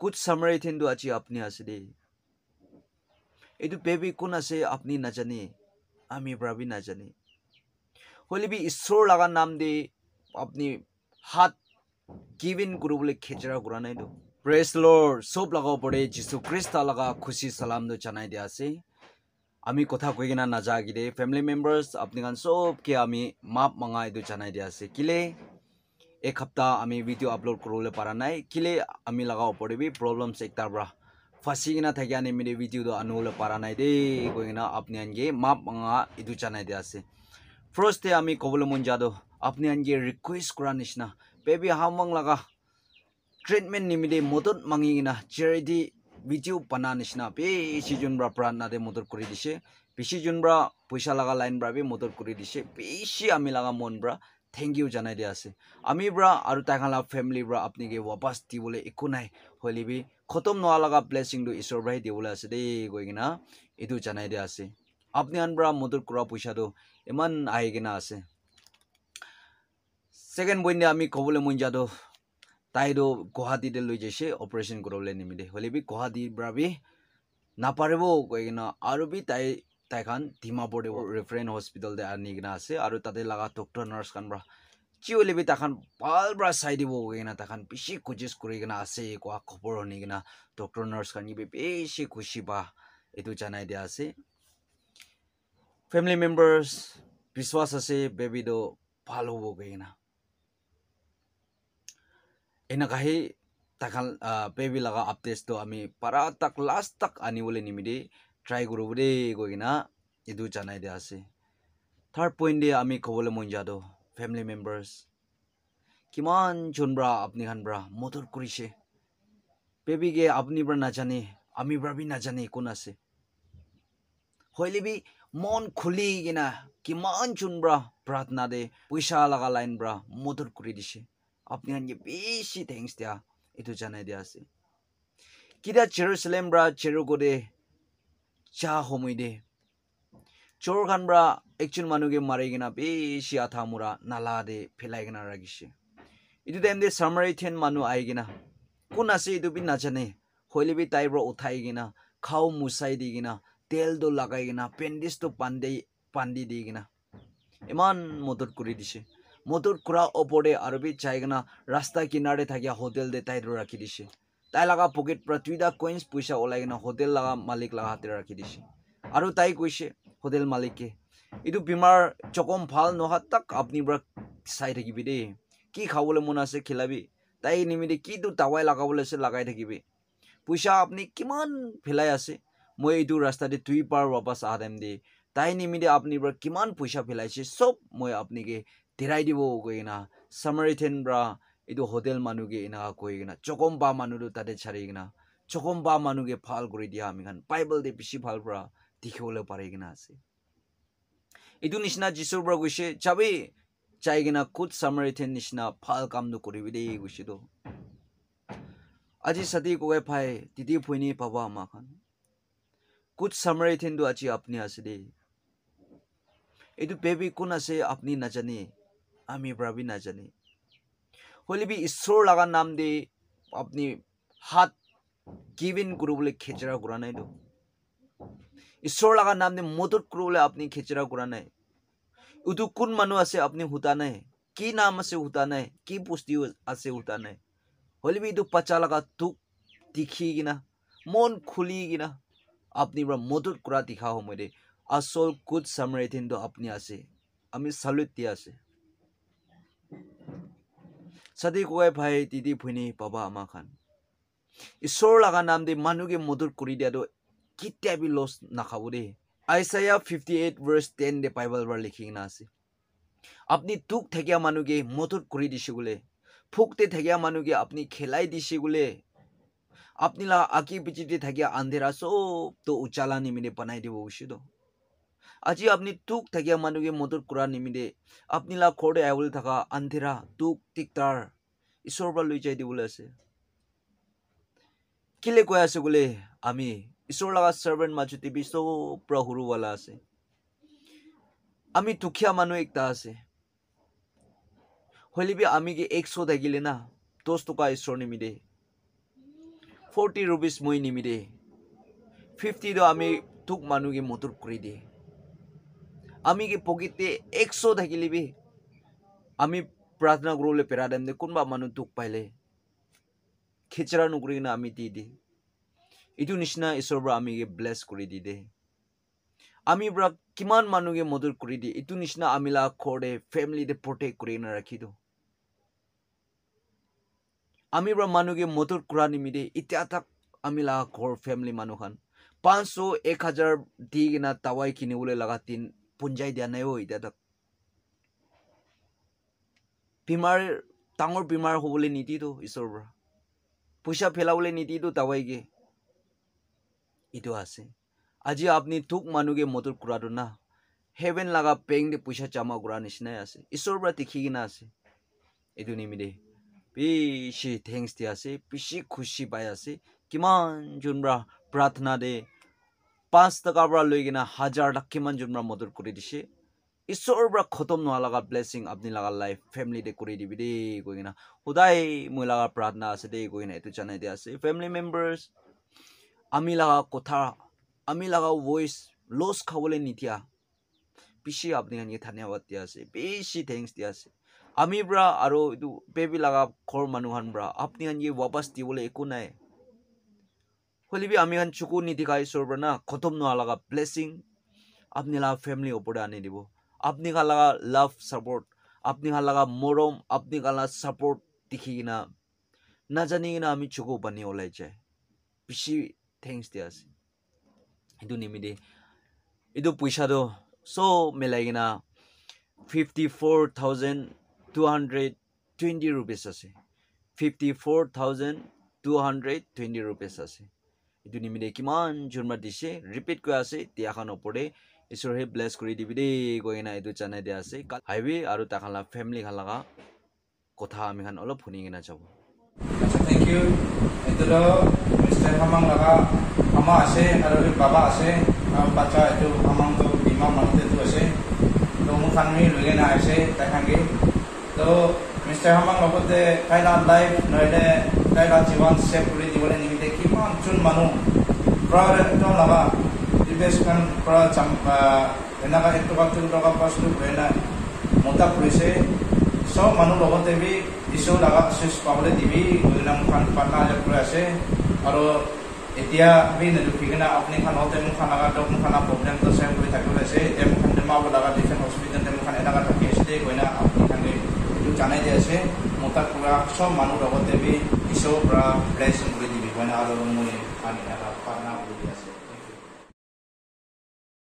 কুট চামৰাই থেণ্ডো আজি আপুনি আছে দেই এইটো বেবি কোন আছে আপুনি নাজানে আমি ভাবি নাজানে হলিবি ঈশ্বৰ লগা নাম দি আপুনি হাত কিবিন কৰিবলৈ খেজেৰা কৰা নাইতো প্ৰেছলৰ চব লগাব পাৰে যিশু খ্ৰীষ্টা লগা খুচি চালামটো জনাই দিয়া আছে আমি কথা কৈ কিনে নাযাগি দে ফেমিলি মেম্বাৰ্ছ আপুনি কাৰণ চবকে আমি মাপ মঙা এইটো জনাই দিয়া আছে কিলে এক সপ্তাহ আমি ভিডিও আপলোড কৰিবলৈ পৰা নাই কেলে আমি লগাব পাৰিবি প্ৰব্লেমছ একটাৰ পৰা ফাচি কিনে থাকি আনি মিলি ভিডিঅ'টো আনিবলৈ পৰা নাই দেই কৈ কিনে আপুনি আনকি মাপ মঙা এইটো জানাই দিয়া আছে ফাৰ্ষ্টে আমি ক'বলৈ মন যাওঁ আপুনি আনকি ৰিকুৱেষ্ট কৰাৰ নিচিনা বেবি হাওমং লগা ট্ৰিটমেণ্ট নিমিলে মদত মাঙি কিনে চিৰেদি ভিডিঅ' বনা নিচিনা বেছি যোনবোৰ প্ৰাণনাদে মদত কৰি দিছে বেছি যোনবোৰ পইচা লগা লাইনবোৰ বি মদত কৰি দিছে বেছি আমি লগা মনবোৰ থেংক ইউ জনাই দিয়া আছে আমি পৰা আৰু তাইখানা ফেমিলিৰ পৰা আপুনি ৱাপাচ দিবলৈ একো নাই বি খতম নোহোৱা লগা প্লেচিংটো ঈশ্বৰ ভাই দিবলৈ আছে দেই গৈ কিনা এইটো জনাই দিয়া আছে আপুনি আন পৰা মধুৰ কৰা পইচাটো ইমান আহি কিনা আছে ছেকেণ্ড পইণ্টে আমি ক'বলৈ মন যোৱাটো তাইতো গুৱাহাটীতে লৈ যাইছে অপাৰেশ্যন কৰিবলৈ নিমিলে হলিবি গুৱাহাটীৰ পৰা বি নাপাৰিবও কৈ কিনা আৰু বি তাই তাইখান ডিমাপুৰ ৰেফাৰেণ্ট হস্পিটেল আনি কিনে আছে আৰু তাতে লগা ডক্টৰ নাৰ্ছ খান পৰা চিঞলিবি তাইখন ভাল পৰা চাই দিব কিনা তাইখন বেছি কুজিছ কৰি কিনে আছে কোৱা খবৰ শুনি কিনে ডক্টৰ নাৰ্ছ খান কিবি বেছি খুচি বা এইটো জনাই দিয়া আছে ফেমিলি মেম্বাৰ্ছ বিশ্বাস আছে বেবীটো ভাল হ'ব কিনা এনেকুৱা সেই তাইখন বেবী লগা আপডেটছটো আমি পাৰা তাক লাষ্ট তাক আনিবলৈ নিমিলি ট্ৰাই কৰোঁ বুলি কৈ কিনে এইটো জানাই দিয়া আছে থাৰ্ড পইণ্ট দিয়ে আমি ক'বলৈ মন যাওঁ ফেমিলি মেম্বাৰ্ছ কিমান যোনবৰা আপুনি খান পৰা মদত কৰিছে পেবিগে আপুনি পৰা নাজানে আমি পৰা বি নাজানে কোন আছে হ'লে বি মন খুলি কিনা কিমান যোনবৰা প্ৰাৰ্থনা দে পইচা লগা লাইন পৰা মদত কৰি দিছে আপুনি খানকে বেছি থেংকছ দিয়া এইটো জানাই দিয়া আছে কিতা চেৰুচেলেম পৰা চেৰুকোদে যা সময় দে চোৰ খান পৰা একচুৱেল মানুহে মাৰি কিনে বেছি আঠা মোৰা নালা দে পেলাই কিনে ৰাখিছে এইটো টাইম দে চামাৰিথেন মানুহ আহি কিনা কোন আছে এইটো বি নাজানে হ'লে বি তাইৰ পৰা উঠাই কিনা খাও মোচাই দি কিনা তেলটো লগাই কিনা পেণ্ডেজটো পান্দি পান্দি দি কিনা ইমান মদত কৰি দিছে মদত কৰা ওপৰতে আৰু বি চাই না ৰাস্তা কিনাৰে থাকি হোটেল দে তাইৰ ৰাখি দিছে তাই লগা পকেট পৰা দুইটা কইন্স পইচা ওলাই কিনা হোটেল লগা মালিক লগা হাতে ৰাখি দিছে আৰু তাই কৈছে হোটেল মালিককে এইটো বেমাৰ চকম ভাল নোহোৱা তাক আপুনি পৰা চাই থাকিবি দেই কি খাবলৈ মন আছে খেলাবি তাই নিমিতে কিটো টাৱাই লগাবলৈ আছে লগাই থাকিবি পইচা আপুনি কিমান ফেলাই আছে মই এইটো ৰাস্তাতে তুই পাৰ ৱাপাচ আহাম দেই তাই নিমিতে আপুনি পৰা কিমান পইচা ফেলাইছে চব মই আপুনি ধেৰাই দিব গৈ কিনা চামাৰিথেন এইটো হোটেল মানুহে এনেকুৱা কৈ কিনে চকম বা মানুহটো তাতে চাৰি কিনা চকম বা মানুহে ভাল কৰি দিয়া আমি খান বাইবল দি বেছি ভাল পৰা দেখিবলৈ পাৰি কিনা আছে এইটো নিচিনা যিচুৰ পৰা গৈছে চাবি চাই কিনে কুট চামাৰিথেন নিচিনা ভাল কামটো কৰিবি দেই গৈছেতো আজি ছাতি কগাই পাই তিতি ফুইনি পাব আমাৰ খান কুট চামাৰিথেনটো আজি আপুনি আছে দেই এইটো বেবি কোন আছে আপুনি নাজানে আমি ভাবি নাজানে হ'লে বি ঈশ্বৰ লগা নাম দি আপুনি হাত গিভিন বুলি খেচেৰা কৰা নাই তো ঈশ্বৰ লগা নাম দি মদত কৰিবলৈ আপুনি খেচেৰা কৰা নাই এইটো কোন মানুহ আছে আপুনি সূতা নাই কি নাম আছে সূতা নাই কি পুষ্টি আছে সূতা নাই হ'লে বি এইটো পাচা লগা তোক দেখি কিনা মন খুলি কিনা আপুনি পৰা মদত কৰা দেখা সময়তে আচল কুট চামৰাই দিনটো আপুনি আছে আমি চালুত দিয়া আছে সাদি কোৱাই ভাই দিদি ভনী বাবা আমাৰ খান ঈশ্বৰ লগা নাম দি মানুহকে মধুৰ কৰি দিয়াটো কেতিয়াবি লছ নাখাব দেই Isaiah fifty eight verse ten the Bible বাৰ লিখি কিনা আছে আপুনি দুখ থাকিয়া মানুহকে মধুৰ কৰি দিছে বোলে ফুকতে থাকিয়া মানুহকে আপুনি খেলাই দিছে বোলে আপুনি লা আঁকি পিচিতে থাকিয়া আন্ধেৰা চবতো উজালা নিমিলে বনাই দিব গৈছোঁতো আজি আপুনি দুখ থাকিয়া মানুহকে মধুৰ কৰা নিমিলে আপুনি লা ঘৰতে আহিবলৈ থকা আন্ধেৰা দুখ তিক্তাৰ ঈশ্বৰৰ পৰা লৈ যাই দিবলৈ আছে কেলে কৈ আছে বোলে আমি ঈশ্বৰ লগা চাৰ্ভেণ্ট মাজুতি বিশ্ব পৰা সৰুৱালা আছে আমি দুখীয়া মানুহ একটা আছে হলিবি আমি কি একশ থাকিলে না দহ টকা ঈশ্বৰ নিমিলে ফৰ্টি ৰুপিজ মই নিমিলে ফিফটিত আমি তোক মানুহকে মটুৰ কৰি দিয়ে আমি কি প্ৰকৃতিয়ে একশ থাকিলিবি আমি প্ৰাৰ্থনা কৰিবলৈ পেৰা দিম দে কোনোবা মানুহ দুখ পাইলে খেচৰা নকৰি কিনে আমি দি দে এইটো নিচিনা ঈশ্বৰ পৰা আমি ব্লেছ কৰি দি দে আমি পৰা কিমান মানুহে মদত কৰি দিয়ে এইটো নিচিনা আমিলা ঘৰ দে ফেমিলি দে প্ৰটেক্ট কৰি কিনে ৰাখি দিওঁ আমি পৰা মানুহে মদুৰ কৰা নিমিতে এতিয়া তাক আমিলা ঘৰ ফেমিলি মানুহখন পাঁচশ এক হাজাৰ দি কিনে টাৱাই কিনিবলৈ লগা তিন পুঞ্জাই দিয়া নাই অ' এতিয়া তাক বেমাৰ ডাঙৰ বেমাৰ হ'বলৈ নিদিয়েতো ঈশ্বৰৰ পৰা পইচা পেলাবলৈ নিদিয়েতো তাৱাইগে এইটো আছে আজি আপুনি ধূপ মানুহে মদুৰ কৰাটো না হেভেন লগা বেংক দি পইচা জমা কৰা নিচিনাই আছে ঈশ্বৰৰ পৰা দেখি কিনে আছে এইটো নিমিলে বেছি থেংকছ দি আছে বেছি খুচি পাই আছে কিমান যোনবোৰ প্ৰাৰ্থনা দে পাঁচ টকাৰ পৰা লৈ কিনে হাজাৰ লাখ কিমান যোনবোৰ মদুৰ কৰি দিছে ঈশ্বৰৰ পৰা খতম নোহোৱালগা ব্লেছিং আপুনি লগা লাইফ ফেমিলি দে কৰি দিবি দেই কৈ কিনে সদায় মই লগা প্ৰাৰ্থনা আছে দেই কৈ কিনে এইটো জানাই দিয়া আছে ফেমিলি মেম্বাৰ্ছ আমি লগা কথা আমি লগা ভইচ লছ খাবলৈ নিদিয়া বেছি আপুনি এনেকৈ ধন্যবাদ দিয়া আছে বেছি থেংকছ দিয়া আছে আমি পৰা আৰু এইটো বেবি লগা ঘৰ মানুহখন পৰা আপুনি এনেকৈ ৱাপাছ দিবলৈ একো নাই হলিবি আমি এখন চকু নিদিকা ঈশ্বৰৰ পৰা না খতম নোহোৱালগা ব্লেছিং আপুনি লগা ফেমিলি ওপৰত আনি দিব আপনি খান লগা লাভ সাপোৰ্ট আপনি খান লগা মৰম আপনি খান লগা সাপোর্ট দেখি না না জানি আমি চকু পানী ওলাই যায় বেশি থ্যাংকস দিয়ে আছে এই নিমিতে এই পয়সা তো মিলাই না fifty four thousand two hundred twenty rupees আছে fifty four thousand two hundred twenty rupees আছে এইটো নিমিতে কিমান জন্ম দিছে ৰিপিট কৰে আছে তিয়াখান ওপৰে ঈশ্বৰে ব্লেছ কৰি দিবি দেই কৈ কিনে এইটো জানাই দিয়া আছে ভাবি আৰু তাহাঁত ফেমিলি খান লগা কথা আমি খান অলপ শুনি কিনে যাব থেংক ইউ এইটো মিষ্টাৰ হামাং লগা আমাৰ আছে আৰু বাবা আছে আৰু বাচ্চা এইটো হামাংটো বীমা মানুহটো আছে তো মোৰ ফেমিলি লৈ কিনে আহিছে তাইখানকে তো মিষ্টাৰ হামাং লগতে তাইৰ লাইফ নহ'লে তাইৰ জীৱন চেভ কৰি দিবলৈ নিমিত্তে কিমান যোন মানুহ প্ৰায় লগা ইনভেষ্টমেণ্ট কৰা চাম এনেকুৱা এক টকা তিনি টকা পাঁচ টকা হয় না মতা পৰিছে চব মানুহ লগতে আমি দিছো লগা চুইচ পাবলৈ দিবি মোখান পাটনা যাব কৰি আছে আৰু এতিয়া আমি নেদুখি কিনে আপুনি খান হওঁতে মোখান আগত মোখান প্ৰব্লেমটো চাই কৰি থাকিব আছে এতিয়া মোখান মাব লগা দিছে হস্পিটেলতে মোখান এনেকুৱা থাকি আছে দেই কইনা আপুনি খান এইটো জানাই দিয়া আছে মতা কৰা চব মানুহ লগতে আমি কৰি দিবি কইনা আৰু মই